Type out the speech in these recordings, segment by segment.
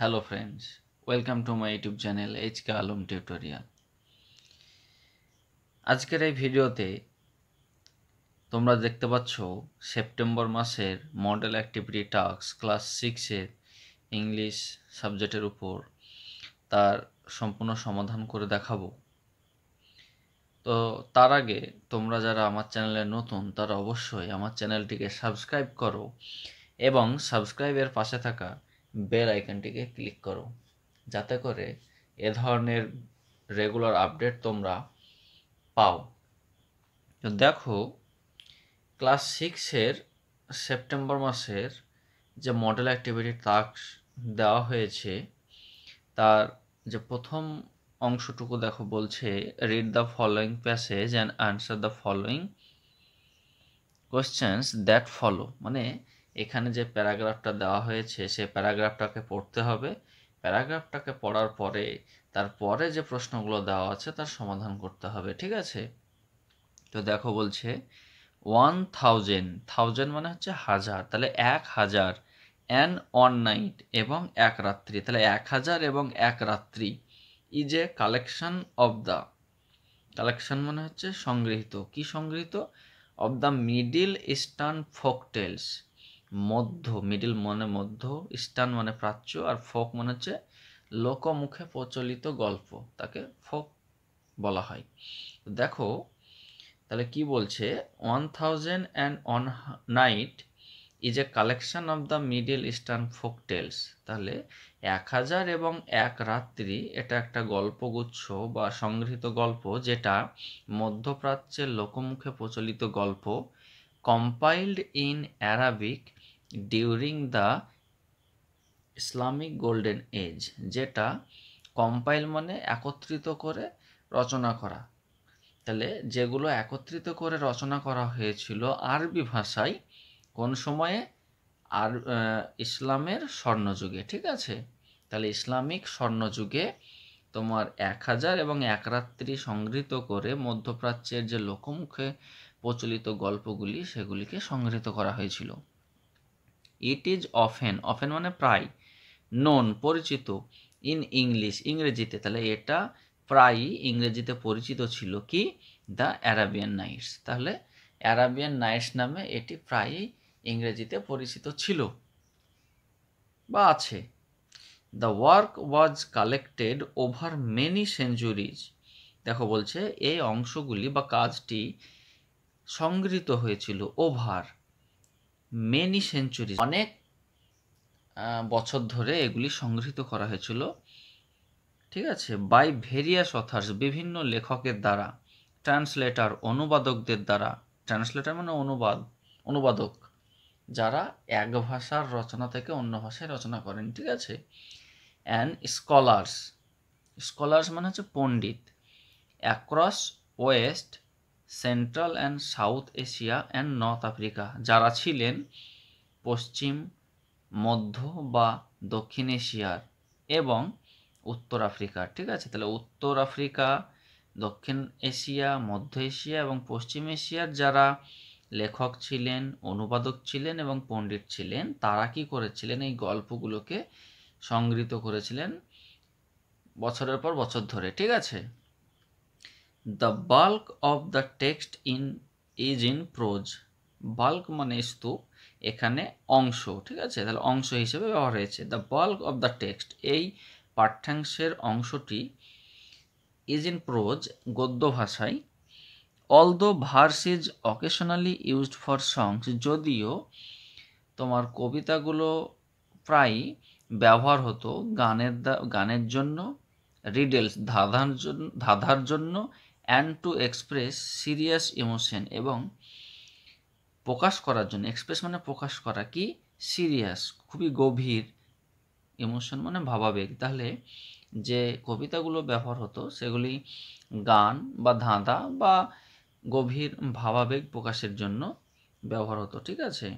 hello friends welcome to my YouTube channel H K Alam tutorial আজকের এই ভিডিওতে তোমরা দেখতে পাচ্ছ সেপ্টেম্বর মাসের মডেল অ্যাক্টিভিটি টাস্ক ক্লাস সিক্সের ইংলিশ সাবজেক্টের উপর তার সম্পূর্ণ সমাধান করে দেখাবো তো তার আগে তোমরা যারা আমার চ্যানেলে নতুন তারা অবশ্যই আমার চ্যানেলটিকে সাবস্ক্রাইব করো এবং সাবস্ক্রাইবের পাশে থাকা বেল আইকনটিকে ক্লিক করো যাতে করে এ ধরনের রেগুলার আপডেট তোমরা পাও তো দেখো ক্লাস সিক্সের সেপ্টেম্বর মাসের যে মডেল অ্যাক্টিভিটি টাস্ক দেওয়া হয়েছে তার যে প্রথম অংশটুকু দেখো বলছে read the following passage and answer the following questions that follow মানে এখানে যে প্যারাগ্রাফটা দেওয়া হয়েছে সে প্যারাগ্রাফটাকে পড়তে হবে প্যারাগ্রাফটাকে পড়ার পরে তারপরে যে প্রশ্নগুলো দেওয়া আছে তার সমাধান করতে হবে ঠিক আছে তো দেখো বলছে ওয়ান থাউজেন্ড থাউজেন্ড মানে হচ্ছে হাজার তাহলে এক হাজার অ্যান ওয়ান নাইট এবং এক রাত্রি তাহলে এক হাজার এবং এক রাত্রি is a collection of the collection মানে হচ্ছে সংগৃহীত কি সংগৃহীত of the middle eastern folktales মধ্য মিডিল মানে মধ্য স্টান মানে প্রাচ্য আর ফোক মানে হচ্ছে লোকমুখে প্রচলিত গল্প তাকে ফোক বলা হয় দেখো তাহলে কি বলছে one thousand and one night is a collection of the middle eastern folk tales তাহলে এক হাজার এবং এক রাত্রি এটা একটা গল্পগুচ্ছ বা সংগৃহীত গল্প যেটা মধ্যপ্রাচ্যের লোকমুখে প্রচলিত গল্প compiled in Arabic during the Islamic golden age যেটা কম্পাইল মানে একত্রিত করে রচনা করা তাহলে যেগুলো একত্রিত করে রচনা করা হয়েছিল আরবি ভাষায় কোন সময়ে আর ইসলামের স্বর্ণযুগে ঠিক আছে তাহলে ইসলামিক স্বর্ণযুগে তোমার এক হাজার এবং এক রাত্রি সংগৃহীত করে মধ্যপ্রাচ্যের যে লোকমুখে প্রচলিত গল্পগুলি সেগুলিকে সংগৃহীত করা হয়েছিল ইট ইজ অফেন অফেন মানে প্রায় নন পরিচিত ইন ইংলিশ ইংরেজিতে তাহলে এটা প্রায়ই ইংরেজিতে পরিচিত ছিল কি দ্য অ্যারাবিয়ান নাইটস তাহলে অ্যারাবিয়ান নাইটস নামে এটি প্রায়ই ইংরেজিতে পরিচিত ছিল বা আছে the work was collected over many centuries দেখো বলছে এই অংশগুলি বা কাজটি সংগৃহীত হয়েছিল ওভার মেনি সেঞ্চুরি অনেক বছর ধরে এগুলি সংগৃহীত করা হয়েছিল ঠিক আছে বাই ভেরিয়াস অথার্স বিভিন্ন লেখকের দ্বারা ট্রান্সলেটার অনুবাদকদের দ্বারা ট্রান্সলেটার মানে অনুবাদ অনুবাদক যারা এক ভাষার রচনা থেকে অন্য ভাষায় রচনা করেন ঠিক আছে অ্যান্ড স্কলার্স স্কলার্স মানে হচ্ছে পণ্ডিত across west central and south Asia and north Africa যারা ছিলেন পশ্চিম মধ্য বা দক্ষিণ এশিয়ার এবং উত্তর আফ্রিকার ঠিক আছে তাহলে উত্তর আফ্রিকা দক্ষিণ এশিয়া মধ্য এশিয়া এবং পশ্চিম এশিয়ার যারা লেখক ছিলেন অনুবাদক ছিলেন এবং পণ্ডিত ছিলেন তারা কি করেছিলেন এই গল্পগুলোকে সংগৃহীত করেছিলেন বছরের পর বছর ধরে ঠিক আছে the bulk of the text in is in prose bulk মানে স্তু এখানে অংশ ঠিক আছে তাহলে অংশ হিসেবে ব্যবহার হয়েছে the bulk of the text এই পাঠ্যাংশের অংশটি ইজ ইন প্রোজ গদ্য ভাষায় though verse is occasionally used for songs যদিও তোমার কবিতাগুলো প্রায়ই ব্যবহার হতো গানের গানের জন্য রিডেলস ধাঁধার জন্য ধাঁধার জন্য and to express serious emotion এবং প্রকাশ করার জন্য এক্সপ্রেস মানে প্রকাশ করা কি সিরিয়াস খুবই গভীর ইমোশন মানে ভাবাবেগ তাহলে যে কবিতাগুলো ব্যবহার হতো সেগুলি গান বা ধাঁধা বা গভীর ভাবাবেগ প্রকাশের জন্য ব্যবহার হতো ঠিক আছে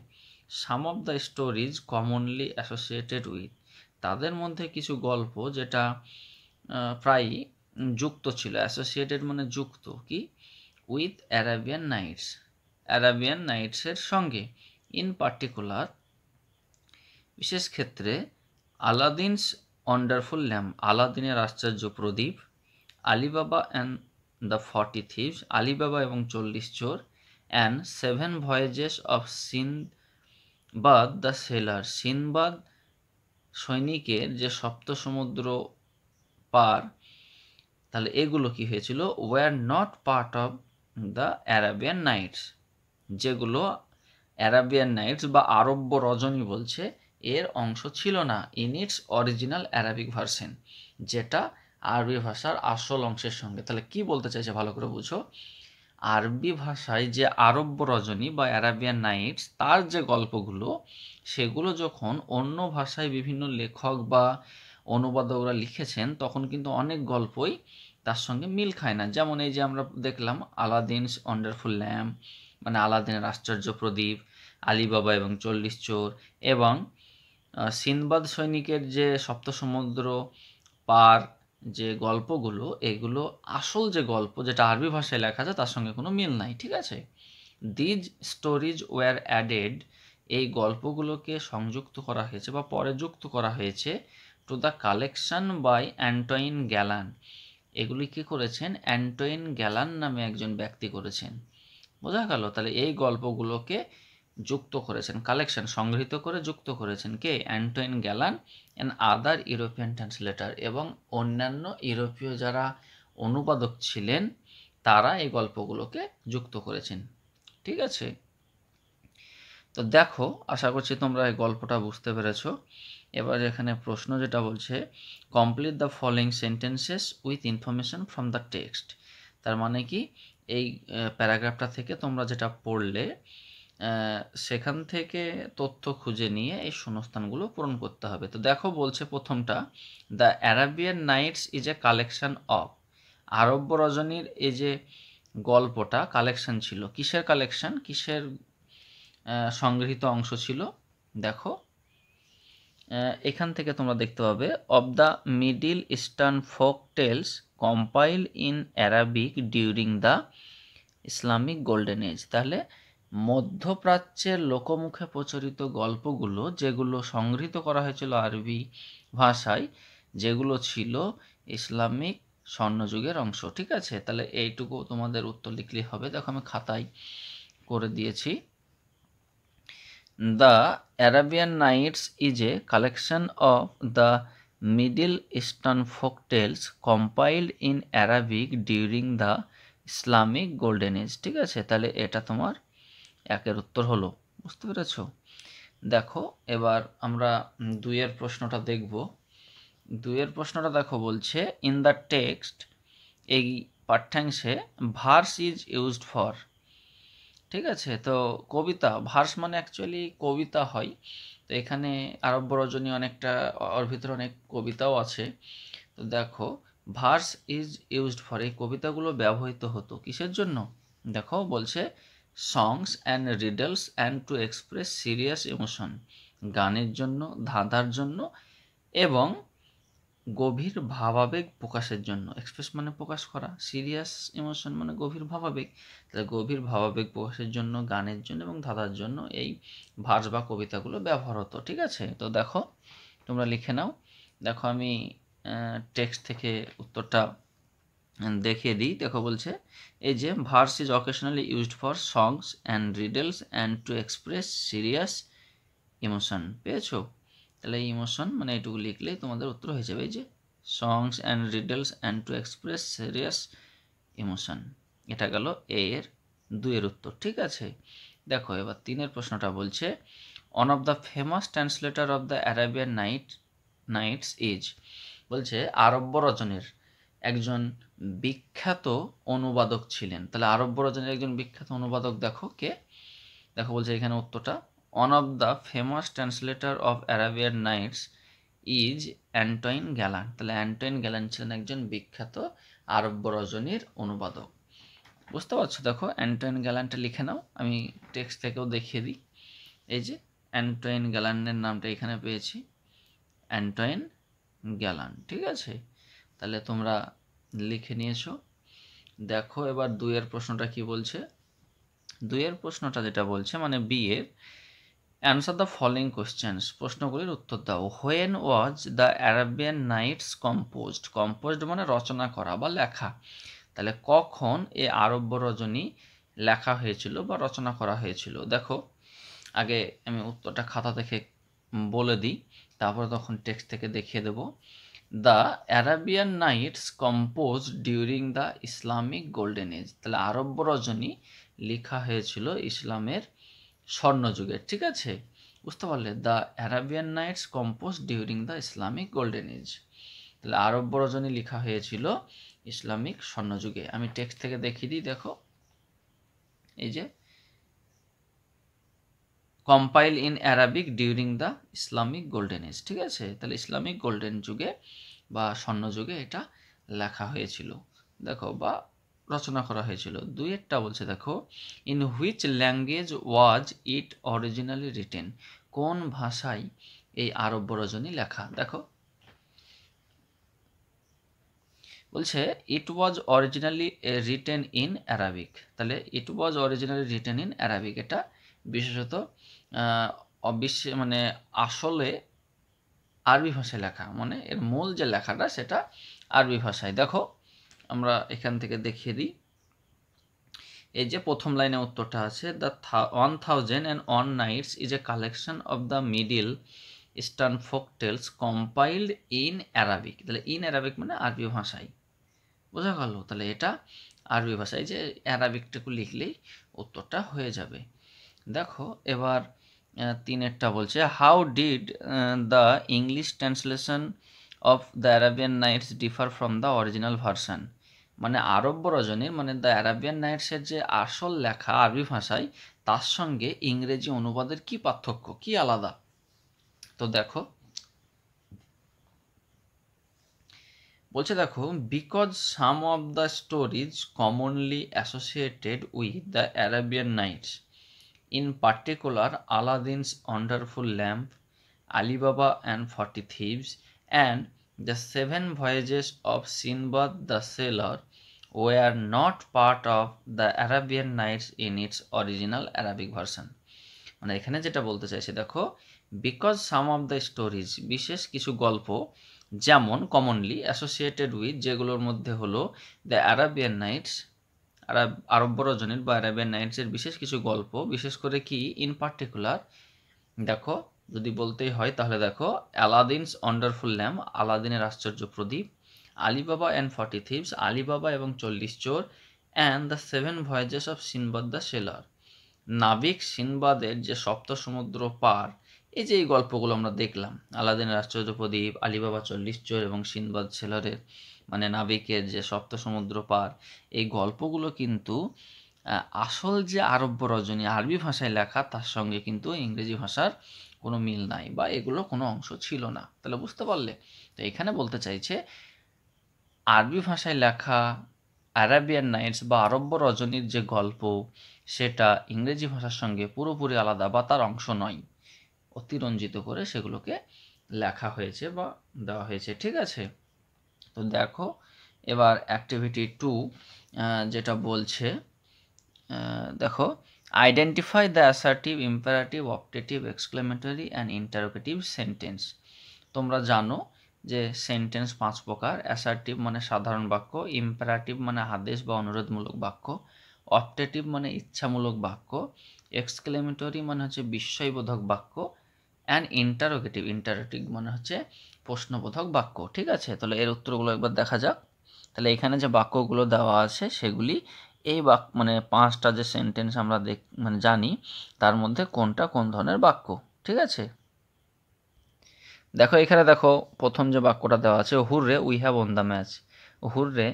some of the stories commonly associated with তাদের মধ্যে কিছু গল্প যেটা প্রায়ই যুক্ত ছিল অ্যাসোসিয়েটেড মানে যুক্ত কি উইথ অ্যারাবিয়ান নাইটস অ্যারাবিয়ান নাইটসের সঙ্গে ইন পার্টিকুলার বিশেষ ক্ষেত্রে আলাদিনস ওয়ান্ডারফুল ল্যাম্প আলাদিনের আশ্চর্য প্রদীপ Ali Baba and the forty thieves Ali Baba এবং চল্লিশ চোর and seven voyages of Sinbad the sailor Sinbad সৈনিকের যে সপ্ত সমুদ্র পার তাহলে এগুলো কি হয়েছিল were not part of the Arabian nights যেগুলো অ্যারাবিয়ান নাইটস বা আরব্য রজনী বলছে এর অংশ ছিল না in its original Arabic version যেটা আরবি ভাষার আসল অংশের সঙ্গে তাহলে কি বলতে চাইছে ভালো করে বুঝো আরবি ভাষায় যে আরব্য রজনী বা অ্যারাবিয়ান নাইটস তার যে গল্পগুলো সেগুলো যখন অন্য ভাষায় বিভিন্ন লেখক বা অনুবাদকরা লিখেছেন তখন কিন্তু অনেক গল্পই তার সঙ্গে মিল খায় না যেমন এই যে আমরা দেখলাম আলাদিনস ওয়ান্ডারফুল ল্যাম্প মানে আলাদিনের আশ্চর্য প্রদীপ আলিবাবা এবং চল্লিশ চোর এবং সিনবাদ সৈনিকের যে সপ্তসমুদ্র পার যে গল্পগুলো এগুলো আসল যে গল্প যেটা আরবি ভাষায় লেখা আছে তার সঙ্গে কোনো মিল নাই ঠিক আছে দিজ স্টোরিজ ওয়ার অ্যাডেড এই গল্পগুলোকে সংযুক্ত করা হয়েছে বা পরে যুক্ত করা হয়েছে to the collection by Antoine Galland এগুলি কি করেছেন অ্যান্টোয়েন গ্যালান নামে একজন ব্যক্তি করেছেন বোঝা গেল তাহলে এই গল্পগুলোকে যুক্ত করেছেন কালেকশন সংগৃহীত করে যুক্ত করেছেন কে Antoine Galland and other European translator এবং অন্যান্য ইউরোপীয় যারা অনুবাদক ছিলেন তারা এই গল্পগুলোকে যুক্ত করেছেন ঠিক আছে তো দেখো আশা করছি তোমরা এই গল্পটা বুঝতে পেরেছো এবার এখানে প্রশ্ন যেটা বলছে complete the following sentences with information from the text তার মানে কি এই প্যারাগ্রাফটা থেকে তোমরা যেটা পড়লে সেখান থেকে তথ্য খুঁজে নিয়ে এই শূন্যস্থানগুলো পূরণ করতে হবে তো দেখো বলছে প্রথমটা the Arabian nights is a collection of আরব্য রজনীর এই যে গল্পটা কালেকশান ছিল কিসের কালেকশন কিসের সংগৃহীত অংশ ছিল দেখো এখান থেকে তোমরা দেখতে পাবে of the middle eastern folk tales compile in Arabic during the Islamic golden age তাহলে মধ্যপ্রাচ্যের লোকমুখে প্রচলিত গল্পগুলো যেগুলো সংগৃহীত করা হয়েছিল আরবি ভাষায় যেগুলো ছিল ইসলামিক স্বর্ণযুগের অংশ ঠিক আছে তাহলে এইটুকু তোমাদের উত্তর লিখলেই হবে দেখো আমি খাতায় করে দিয়েছি the Arabian nights is a collection of the Middle eastern folk tales compiled in Arabic during the Islamic golden age ঠিক আছে তাহলে এটা তোমার একের উত্তর হলো বুঝতে পেরেছ দেখো এবার আমরা দুইয়ের প্রশ্নটা দেখব দুইয়ের প্রশ্নটা দেখো বলছে ইন দ্য টেক্সট এই পাঠ্যাংশে ভার্স ইজ ইউজড ফর ঠিক আছে তো কবিতা ভার্স মানে অ্যাকচুয়ালি কবিতা হয় তো এখানে আরব্য রজনী অনেকটা ওর ভিতরে অনেক কবিতাও আছে তো দেখো ভার্স ইজ ইউজড ফর এই কবিতাগুলো ব্যবহৃত হতো কিসের জন্য দেখো বলছে songs and riddles and to express serious emotion গানের জন্য ধাঁধার জন্য এবং গভীর ভাবাবেগ প্রকাশের জন্য এক্সপ্রেস মানে প্রকাশ করা সিরিয়াস ইমোশন মানে গভীর ভাবাবেগ তাহলে গভীর ভাবাবেগ প্রকাশের জন্য গানের জন্য এবং ধাঁধার জন্য এই ভার্স বা কবিতাগুলো ব্যবহার হতো ঠিক আছে তো দেখো তোমরা লিখে নাও দেখো আমি টেক্সট থেকে উত্তরটা দেখিয়ে দিই দেখো বলছে এই যে verse is occasionally used for songs and riddles and to express serious emotion পেয়েছো তাহলে ইমোশন মানে এটুকু লিখলে তোমাদের উত্তর হয়ে যাবে যে songs and riddles and to express serious emotion এটা গেল এ এর দুয়ের উত্তর ঠিক আছে দেখো এবার তিনের প্রশ্নটা বলছে one of the famous translator of the Arabian night nights is বলছে আরব্য রচনের একজন বিখ্যাত অনুবাদক ছিলেন তাহলে আরব্য রচনের একজন বিখ্যাত অনুবাদক দেখো কে দেখো বলছে এখানে উত্তরটা one of the famous translator of Arabian nights is Antoine Galland তাহলে অ্যান্টয়েন গ্যালান ছিলেন একজন বিখ্যাত আরব্য রজনীর অনুবাদক বুঝতে পারছো দেখো অ্যান্টয়েন গ্যালানটা লিখে নাও আমি টেক্সট থেকেও দেখিয়ে দিই এই যে অ্যান্টয়েন গ্যালানের নামটা এখানে পেয়েছি অ্যান্টয়েন গ্যালান ঠিক আছে তাহলে তোমরা লিখে নিয়েছো দেখো এবার দুইয়ের প্রশ্নটা কি বলছে দুইয়ের প্রশ্নটা যেটা বলছে মানে বিয়ের অ্যান্সার দ্য ফলোয়িং কোয়েশ্চেন্স প্রশ্নগুলির উত্তর দাও when was the Arabian nights composed composed মানে রচনা করা বা লেখা তাহলে কখন এ আরব্য রজনী লেখা হয়েছিল বা রচনা করা হয়েছিল দেখো আগে আমি উত্তরটা খাতা থেকে বলে দিই তারপরে তখন টেক্সট থেকে দেখিয়ে দেব the Arabian nights compose during the Islamic golden age তাহলে আরব্য রজনী লেখা হয়েছিল ইসলামের স্বর্ণযুগের ঠিক আছে বুঝতে পারলে the Arabian nights compose during the Islamic golden age তাহলে আরব রজনী লেখা হয়েছিল ইসলামিক স্বর্ণযুগে আমি টেক্সট থেকে দেখিয়ে দিই দেখো এই যে compile in Arabic during the Islamic golden age ঠিক আছে তাহলে ইসলামিক গোল্ডেন যুগে বা স্বর্ণযুগে এটা লেখা হয়েছিল দেখো বা রচনা করা হয়েছিল দুই একটা বলছে দেখো in which language was it originally written কোন ভাষায় এই আরব্য রজনী লেখা দেখো বলছে it was originally written in Arabic তাহলে it was originally written in Arabic এটা বিশেষত বিশ্বে মানে আসলে আরবি ভাষায় লেখা মানে এর মূল যে লেখাটা সেটা আরবি ভাষায় দেখো আমরা এখান থেকে দেখিয়ে দিই এই যে প্রথম লাইনে উত্তরটা আছে the one thousand and one nights is a collection of the middle eastern folk tales compiled in Arabic তাহলে ইন অ্যারাবিক মানে আরবি ভাষায় বোঝা গেল তাহলে এটা আরবি ভাষায় যে অ্যারাবিকটুকু লিখলেই উত্তরটা হয়ে যাবে দেখো এবার তিনেরটা বলছে how did the English translation of the Arabian nights differ from the original version মানে আরব্য রজনীর মানে দ্য অ্যারাবিয়ান নাইটসের যে আসল লেখা আরবি ভাষায় তার সঙ্গে ইংরেজি অনুবাদের কি পার্থক্য কি আলাদা তো দেখো বলছে দেখো because some of the stories commonly associated with the Arabian nights in particular Aladdin's wonderful lamp Ali Baba and forty thieves and the seven voyages of Sinbad the sailor were not part of the Arabian Nights in its original Arabic version মানে এখানে যেটা বলতে চাইছে দেখো because some of the stories বিশেষ কিছু গল্প যেমন কমনলি অ্যাসোসিয়েটেড উইথ যেগুলোর মধ্যে হলো দ্য আরাবিয়ান নাইটস আরব আরব্য রজনীর বা আরাবিয়ান নাইটসের বিশেষ কিছু গল্প বিশেষ করে কি ইন পার্টিকুলার দেখো যদি বলতেই হয় তাহলে দেখো অ্যালাদিনস ওয়ান্ডারফুল ল্যাম্প আলাদিনের আশ্চর্য প্রদীপ Ali Baba and forty thieves Ali Baba এবং চল্লিশ চোর and the seven voyages of Sinbad the sailor নাবিক সিনবাদের যে সপ্ত সমুদ্র পার এই যে এই গল্পগুলো আমরা দেখলাম আলাদিন আশ্চর্য প্রদীপ আলিবাবা চল্লিশ চোর এবং সিনবাদ সেলারের মানে নাবিকের যে সপ্ত সমুদ্র পার এই গল্পগুলো কিন্তু আসল যে আরব্য রজনী আরবি ভাষায় লেখা তার সঙ্গে কিন্তু ইংরেজি ভাষার কোনো মিল নাই বা এগুলো কোনো অংশ ছিল না তাহলে বুঝতে পারলে তো এখানে বলতে চাইছে আরবি ভাষায় লেখা অ্যারাবিয়ান নাইটস বা আরব্য রজনীর যে গল্প সেটা ইংরেজি ভাষার সঙ্গে পুরোপুরি আলাদা বা তার অংশ নয় অতিরঞ্জিত করে সেগুলোকে লেখা হয়েছে বা দেওয়া হয়েছে ঠিক আছে তো দেখো এবার অ্যাক্টিভিটি টু যেটা বলছে দেখো identify the assertive imperative optative exclamatory and interrogative sentence তোমরা জানো যে সেন্টেন্স পাঁচ প্রকার অ্যাসার্টিভ মানে সাধারণ বাক্য ইম্পারেটিভ মানে আদেশ বা অনুরোধমূলক বাক্য অপটেটিভ মানে ইচ্ছামূলক বাক্য এক্সক্লেমেটরি মানে হচ্ছে বিস্ময়বোধক বাক্য অ্যান্ড ইন্টারোগেটিভ ইন্টারোটিভ মানে হচ্ছে প্রশ্নবোধক বাক্য ঠিক আছে তাহলে এর উত্তরগুলো একবার দেখা যাক তাহলে এখানে যে বাক্যগুলো দেওয়া আছে সেগুলি এই বাক মানে পাঁচটা যে সেন্টেন্স আমরা দেখ মানে জানি তার মধ্যে কোনটা কোন ধরনের বাক্য ঠিক আছে দেখো এখানে দেখো প্রথম যে বাক্যটা দেওয়া আছে hurray we have won the match hurray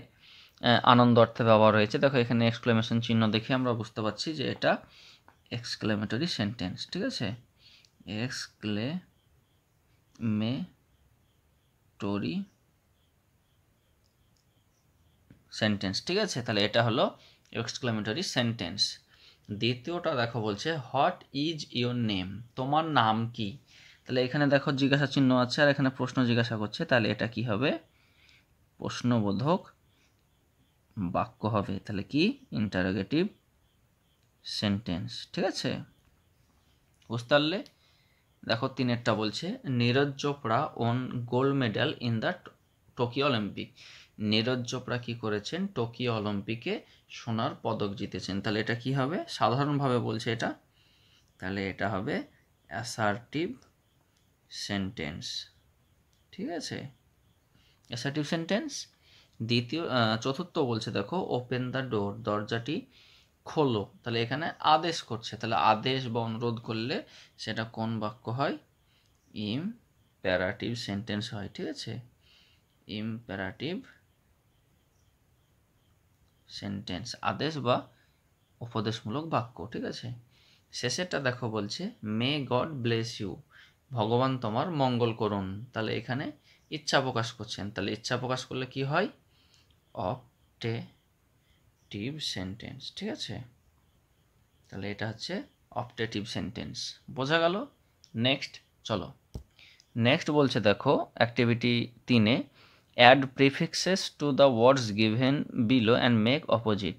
আনন্দ অর্থে ব্যবহার হয়েছে দেখো এখানে এক্সক্লেমেশন চিহ্ন দেখে আমরা বুঝতে পারছি যে এটা এক্সক্লেমেটরি সেন্টেন্স ঠিক আছে এক্সক্লে মে টরি সেন্টেন্স ঠিক আছে তাহলে এটা হলো এক্সক্লেমেটরি সেন্টেন্স দ্বিতীয়টা দেখো বলছে হোয়াট ইজ ইয়োর নেম তোমার নাম কি তাহলে এখানে দেখো জিজ্ঞাসা চিহ্ন আছে আর এখানে প্রশ্ন জিজ্ঞাসা করছে তাহলে এটা কি হবে প্রশ্নবোধক বাক্য হবে তাহলে কি ইন্টারোগেটিভ সেন্টেন্স ঠিক আছে বুঝতে পারলে দেখো তিনেরটা বলছে Neeraj Chopra won gold medal in the Tokyo Olympic Neeraj Chopra কী করেছেন টোকিও অলিম্পিকে সোনার পদক জিতেছেন তাহলে এটা কি হবে সাধারণভাবে বলছে এটা তাহলে এটা হবে অ্যাসার্টিভ সেন্টেন্স ঠিক আছে অ্যাসার্টিভ সেন্টেন্স দ্বিতীয় চতুর্থ বলছে দেখো ওপেন দ্য ডোর দরজাটি খোলো তাহলে এখানে আদেশ করছে তাহলে আদেশ বা অনুরোধ করলে সেটা কোন বাক্য হয় ইম প্যারাটিভ সেন্টেন্স হয় ঠিক আছে ইম প্যারাটিভ সেন্টেন্স আদেশ বা উপদেশমূলক বাক্য ঠিক আছে শেষেরটা দেখো বলছে মে গড ব্লেস ইউ ভগবান তোমার মঙ্গল করুন তাহলে এখানে ইচ্ছা প্রকাশ করছেন তাহলে ইচ্ছা প্রকাশ করলে কি হয় অপটেটিভ সেন্টেন্স ঠিক আছে তাহলে এটা হচ্ছে অপটেটিভ সেন্টেন্স বোঝা গেল নেক্সট চলো নেক্সট বলছে দেখো অ্যাক্টিভিটি তিনে add prefixes to the words given below and make opposite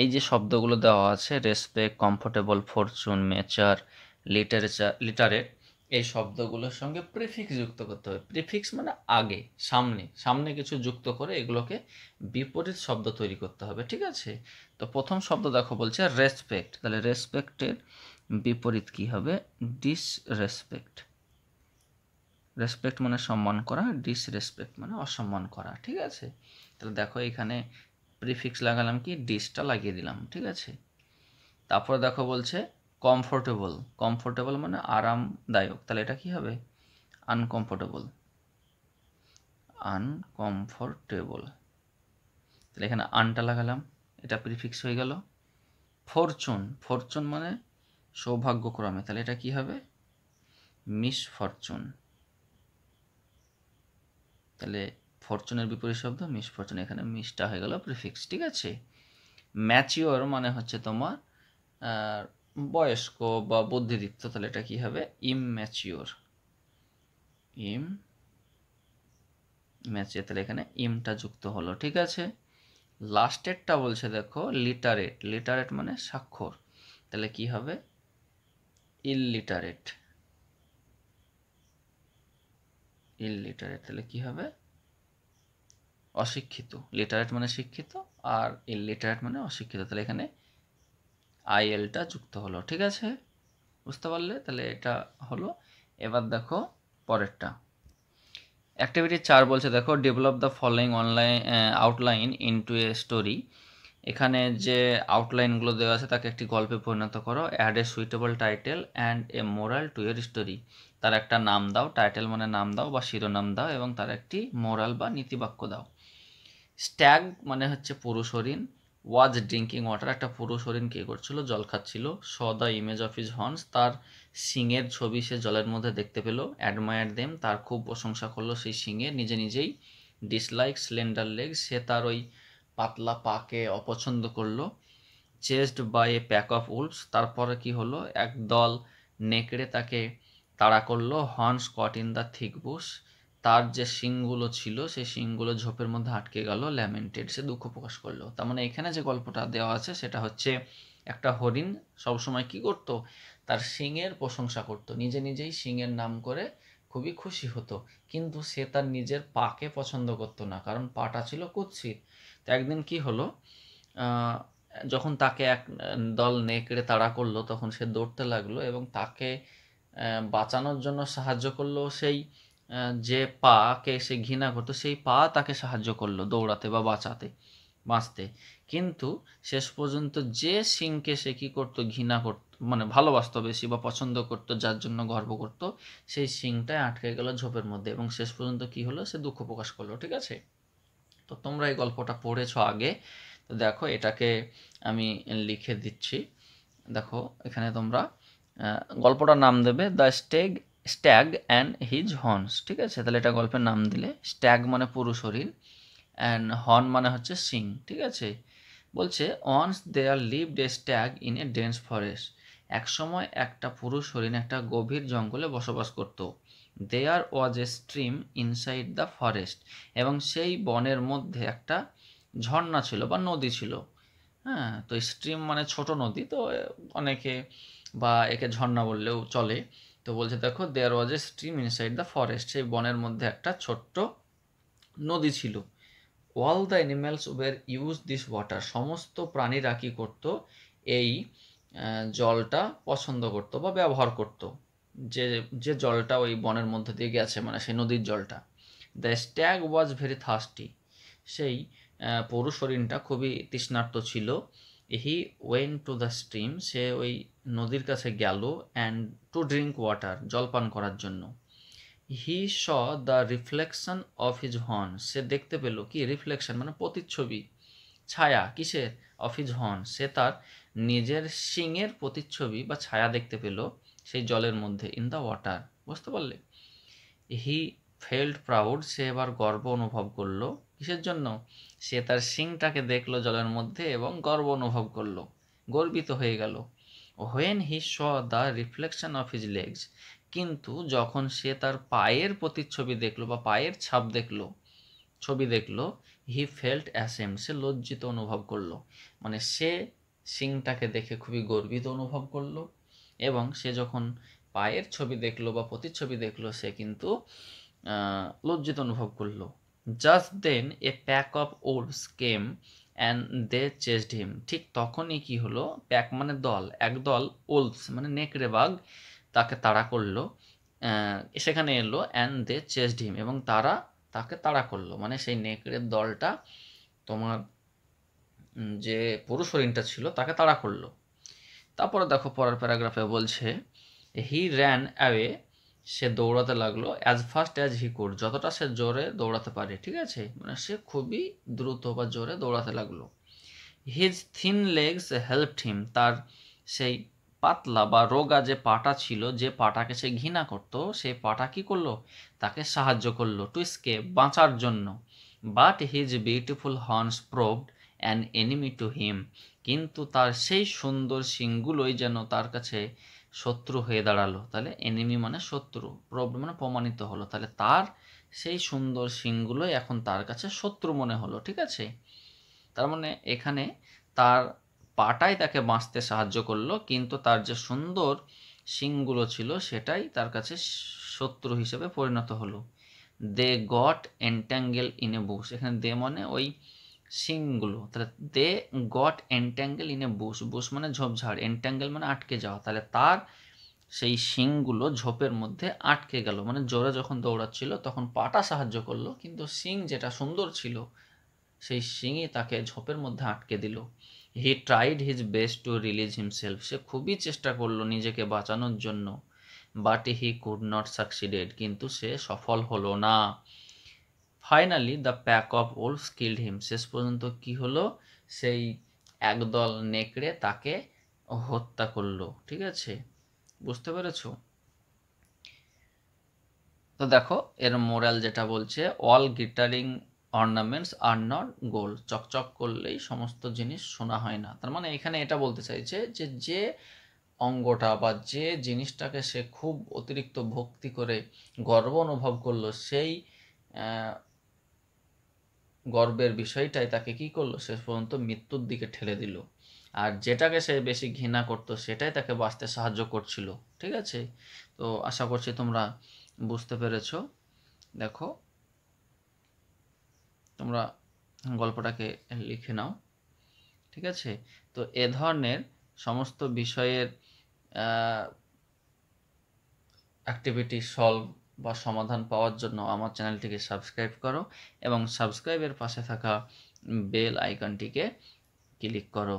এই যে শব্দগুলো দেওয়া আছে respect comfortable fortune mature literature literate এই শব্দগুলোর সঙ্গে প্রিফিক্স যুক্ত করতে হবে প্রিফিক্স মানে আগে সামনে সামনে কিছু যুক্ত করে এগুলোকে বিপরীত শব্দ তৈরি করতে হবে ঠিক আছে তো প্রথম শব্দ দেখো বলছে রেসপেক্ট তাহলে রেসপেক্টের বিপরীত কি হবে ডিসরেসপেক্ট রেসপেক্ট মানে সম্মান করা ডিসরেসপেক্ট মানে অসম্মান করা ঠিক আছে তাহলে দেখো এখানে প্রিফিক্স লাগালাম কি ডিসটা লাগিয়ে দিলাম ঠিক আছে তারপরে দেখো বলছে কমফোর্টেবল কমফোর্টেবল মানে আরামদায়ক তাহলে এটা কি হবে আনকমফোর্টেবল আনকমফোর্টেবল তাহলে এখানে আনটা লাগালাম এটা প্রিফিক্স হয়ে গেল ফরচুন ফরচুন মানে সৌভাগ্যক্রমে তাহলে এটা কি হবে মিস ফরচুন তাহলে ফরচুনের বিপরীত শব্দ মিস ফরচুন এখানে মিসটা হয়ে গেল প্রিফিক্স ঠিক আছে ম্যাচিওর মানে হচ্ছে তোমার বয়স্ক বা বুদ্ধিদীপ্ত তাহলে এটা কী হবে ইমম্যাচিওর ইম ম্যাচে তাহলে এখানে ইমটা যুক্ত হলো ঠিক আছে লাস্টেরটা বলছে দেখো লিটারেট লিটারেট মানে স্বাক্ষর তাহলে কি হবে ইলিটারেট ইলিটারেট তাহলে কি হবে অশিক্ষিত লিটারেট মানে শিক্ষিত আর ইলিটারেট মানে অশিক্ষিত তাহলে এখানে আইএলটা যুক্ত হলো ঠিক আছে বুঝতে পারলে তাহলে এটা হলো এবার দেখো পরেরটা অ্যাক্টিভিটি চার বলছে দেখো develop the following online outline into a story এখানে যে আউটলাইনগুলো দেওয়া আছে তাকে একটি গল্পে পরিণত করো add a suitable title and a moral to your story তার একটা নাম দাও টাইটেল মানে নাম দাও বা শিরোনাম দাও এবং তার একটি মোরাল বা নীতিবাক্য দাও স্ট্যাগ মানে হচ্ছে পুরুষ হরিণ ওয়াজ ড্রিঙ্কিং ওয়াটার একটা পুরুষ হরিণ কে করছিল জল খাচ্ছিল saw the image of his horns তার সিংয়ের ছবি সে জলের মধ্যে দেখতে পেল অ্যাডমায়ার দেম তার খুব প্রশংসা করলো সেই সিংয়ে নিজে নিজেই ডিসলাইক স্লেন্ডার লেগ সে তার ওই পাতলা পাকে অপছন্দ করলো chased by a pack of wolves তারপরে কি হলো এক দল নেকড়ে তাকে তাড়া করলো horns caught in the thick bush তার যে শিংগুলো ছিল সেই শিংগুলো ঝোপের মধ্যে আটকে গেল ল্যামেন্টেড সে দুঃখ প্রকাশ করলো তার মানে এখানে যে গল্পটা দেওয়া আছে সেটা হচ্ছে একটা হরিণ সবসময় কি করত তার শিংয়ের প্রশংসা করত নিজে নিজেই শিংয়ের নাম করে খুবই খুশি হতো কিন্তু সে তার নিজের পাকে পছন্দ করতো না কারণ পাটা ছিল কুৎসিত তো একদিন কি হলো যখন তাকে এক দল নেকড়ে তাড়া করলো তখন সে দৌড়তে লাগলো এবং তাকে বাঁচানোর জন্য সাহায্য করলো সেই যে পাকে সে ঘৃণা করতো সেই পা তাকে সাহায্য করলো দৌড়াতে বা বাঁচাতে বাঁচতে কিন্তু শেষ পর্যন্ত যে সিংকে সে কী করতো ঘৃণা করত মানে ভালোবাসতো বেশি বা পছন্দ করত যার জন্য গর্ব করত সেই সিংটাই আটকে গেল ঝোপের মধ্যে এবং শেষ পর্যন্ত কি হলো সে দুঃখ প্রকাশ করলো ঠিক আছে তো তোমরা এই গল্পটা পড়েছ আগে তো দেখো এটাকে আমি লিখে দিচ্ছি দেখো এখানে তোমরা গল্পটার নাম দেবে the stag stag and his horns ঠিক আছে তাহলে এটা গল্পের নাম দিলে স্ট্যাগ মানে পুরুষ শরীর অ্যান্ড হর্ন মানে হচ্ছে সিং ঠিক আছে বলছে once there lived a stag in a dense forest একসময় একটা পুরুষ হরিণ একটা গভীর জঙ্গলে বসবাস করত there was a stream inside the forest এবং সেই বনের মধ্যে একটা ঝর্ণা ছিল বা নদী ছিল হ্যাঁ তো স্ট্রিম মানে ছোট নদী তো অনেকে বা একে ঝর্ণা বললেও চলে তো বলছে দেখো there was a stream inside the forest সেই বনের মধ্যে একটা ছোট্ট নদী ছিল all the animals were use this water সমস্ত প্রাণীরা কী করতো এই জলটা পছন্দ করতো বা ব্যবহার করতো যে যে জলটা ওই বনের মধ্যে দিয়ে গেছে মানে সেই নদীর জলটা the stag was very thirsty সেই পৌরু শরীরটা খুবই তৃষ্ণার্ত ছিল he went to the stream সে ওই নদীর কাছে গেল অ্যান্ড টু ড্রিঙ্ক ওয়াটার জল পান করার জন্য he saw the reflection of his horn সে দেখতে পেল কি রিফ্লেকশন মানে প্রতিচ্ছবি ছায়া কিসের অফ হিজ হর্ন সে তার নিজের শিংয়ের প্রতিচ্ছবি বা ছায়া দেখতে পেল সেই জলের মধ্যে ইন দ্য ওয়াটার বুঝতে পারলে হি ফেল্ড প্রাউড সে এবার গর্ব অনুভব করলো কিসের জন্য সে তার শিংটাকে দেখলো জলের মধ্যে এবং গর্ব অনুভব করলো গর্বিত হয়ে গেল when he saw the reflection of his legs কিন্তু যখন সে তার পায়ের প্রতিচ্ছবি দেখলো বা পায়ের ছাপ দেখলো ছবি দেখলো হি ফেল্ট অ্যাসেম সে লজ্জিত অনুভব করলো মানে সে সিংটাকে দেখে খুবই গর্বিত অনুভব করলো এবং সে যখন পায়ের ছবি দেখলো বা প্রতিচ্ছবি দেখলো সে কিন্তু লজ্জিত অনুভব করলো just then a pack of wolves came and they chased him ঠিক তখনই কি হলো প্যাক মানে দল একদল ওলস মানে নেকড়ে বাঘ তাকে তাড়া করলো সেখানে এলো অ্যান্ড দে চেস্ট হিম এবং তারা তাকে তাড়া করলো মানে সেই নেকড়ের দলটা তোমার যে পুরুষ হরিণটা ছিল তাকে তাড়া করলো তারপরে দেখো পরের প্যারাগ্রাফে বলছে হি র্যান অ্যাওয়ে সে দৌড়াতে লাগলো as fast as he could যতটা সে জোরে দৌড়াতে পারে ঠিক আছে মানে সে খুবই দ্রুত বা জোরে দৌড়াতে লাগলো his thin legs helped him তার সেই পাতলা বা রোগা যে পাটা ছিল যে পাটাকে সে ঘৃণা করতো সেই পাটা কি করলো তাকে সাহায্য করলো টু স্কে বাঁচার জন্য but his beautiful horns proved an enemy to him কিন্তু তার সেই সুন্দর সিংগুলোই যেন তার কাছে শত্রু হয়ে দাঁড়ালো তাহলে এনিমি মানে শত্রু প্রবলেম মানে প্রমাণিত হলো তাহলে তার সেই সুন্দর সিংগুলো এখন তার কাছে শত্রু মনে হলো ঠিক আছে তার মানে এখানে তার পাটাই তাকে বাঁচতে সাহায্য করলো কিন্তু তার যে সুন্দর শিংগুলো ছিল সেটাই তার কাছে শত্রু হিসেবে পরিণত হলো they got entangle in a bush এখানে দে মানে ওই সিংগুলো তাহলে they got entangle in a bush bush মানে ঝোপঝাড় এন্ট্যাঙ্গেল মানে আটকে যাওয়া তাহলে তার সেই শিংগুলো ঝোপের মধ্যে আটকে গেল মানে জোরে যখন দৌড়াচ্ছিল তখন পাটা সাহায্য করলো কিন্তু শিং যেটা সুন্দর ছিল সেই শিংই তাকে ঝোপের মধ্যে আটকে দিল he tried his best to release himself সে খুবই চেষ্টা করলো নিজেকে বাঁচানোর জন্য but he could not succeeded কিন্তু সে সফল হলো না finally the pack of wolves killed him শেষ পর্যন্ত কি হলো সেই একদল নেকড়ে তাকে হত্যা করলো ঠিক আছে বুঝতে পেরেছো তো দেখো এর মোরাল যেটা বলছে all glittering ornaments are not gold চকচক করলেই সমস্ত জিনিস শোনা হয় না তার মানে এখানে এটা বলতে চাইছে যে যে অঙ্গটা বা যে জিনিসটাকে সে খুব অতিরিক্ত ভক্তি করে গর্ব অনুভব করলো সেই গর্বের বিষয়টাই তাকে কি করলো শেষ পর্যন্ত মৃত্যুর দিকে ঠেলে দিল আর যেটাকে সে বেশি ঘৃণা করতো সেটাই তাকে বাঁচতে সাহায্য করছিল ঠিক আছে তো আশা করছি তোমরা বুঝতে পেরেছ দেখো তোমরা গল্পটাকে লিখে নাও ঠিক আছে তো এ ধরনের সমস্ত বিষয়ের অ্যাক্টিভিটি সলভ বা সমাধান পাওয়ার জন্য আমার চ্যানেলটিকে সাবস্ক্রাইব করো এবং সাবস্ক্রাইবের পাশে থাকা বেল আইকনটিকে ক্লিক করো